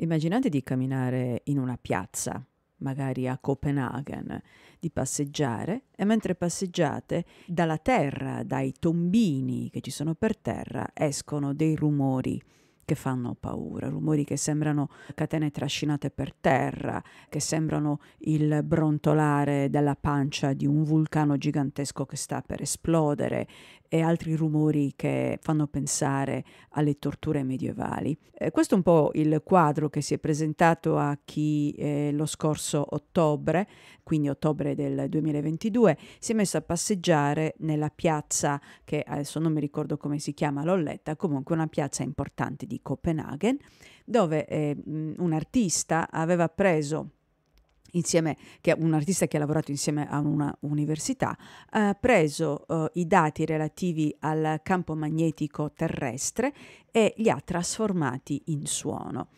Immaginate di camminare in una piazza, magari a Copenaghen, di passeggiare e mentre passeggiate dalla terra, dai tombini che ci sono per terra, escono dei rumori che fanno paura, rumori che sembrano catene trascinate per terra, che sembrano il brontolare della pancia di un vulcano gigantesco che sta per esplodere e altri rumori che fanno pensare alle torture medievali. Eh, questo è un po' il quadro che si è presentato a chi eh, lo scorso ottobre, quindi ottobre del 2022, si è messo a passeggiare nella piazza che adesso non mi ricordo come si chiama, l'ho letta, comunque una piazza importante di Copenaghen, dove eh, un artista aveva preso insieme, che un artista che ha lavorato insieme a una università, ha preso eh, i dati relativi al campo magnetico terrestre e li ha trasformati in suono.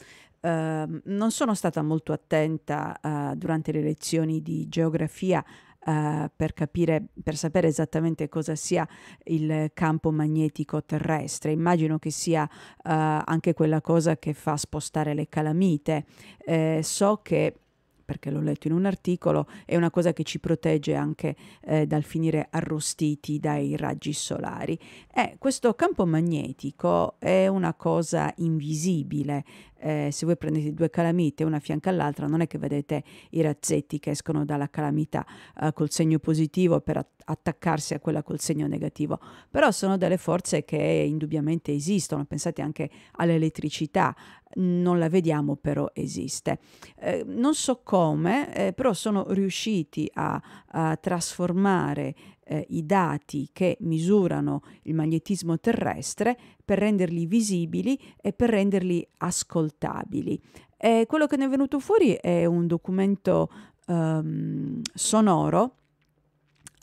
Eh, non sono stata molto attenta eh, durante le lezioni di geografia eh, per capire, per sapere esattamente cosa sia il campo magnetico terrestre. Immagino che sia eh, anche quella cosa che fa spostare le calamite. Eh, so che perché l'ho letto in un articolo, è una cosa che ci protegge anche eh, dal finire arrostiti dai raggi solari. Eh, questo campo magnetico è una cosa invisibile. Eh, se voi prendete due calamite una a fianco all'altra, non è che vedete i razzetti che escono dalla calamità eh, col segno positivo per, attaccarsi a quella col segno negativo, però sono delle forze che indubbiamente esistono, pensate anche all'elettricità, non la vediamo però esiste. Eh, non so come, eh, però sono riusciti a, a trasformare eh, i dati che misurano il magnetismo terrestre per renderli visibili e per renderli ascoltabili. E quello che ne è venuto fuori è un documento ehm, sonoro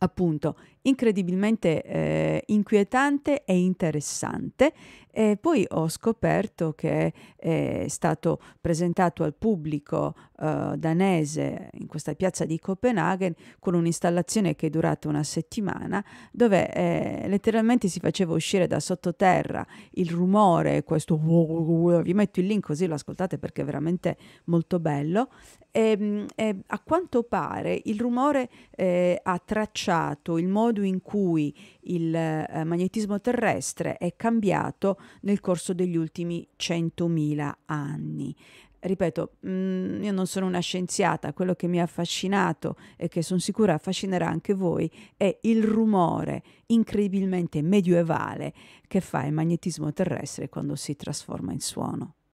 appunto incredibilmente eh, inquietante e interessante. E poi ho scoperto che eh, è stato presentato al pubblico eh, danese in questa piazza di Copenaghen con un'installazione che è durata una settimana, dove eh, letteralmente si faceva uscire da sottoterra il rumore, questo vi metto il link così lo ascoltate perché è veramente molto bello. Ehm, e, a quanto pare il rumore eh, ha tracciato il modo modo in cui il eh, magnetismo terrestre è cambiato nel corso degli ultimi 100.000 anni ripeto, mh, mm, io non sono una scienziata, quello che mi ha affascinato e che sono sicura affascinerà anche voi è il rumore incredibilmente medievale che fa il magnetismo terrestre quando si trasforma in suono.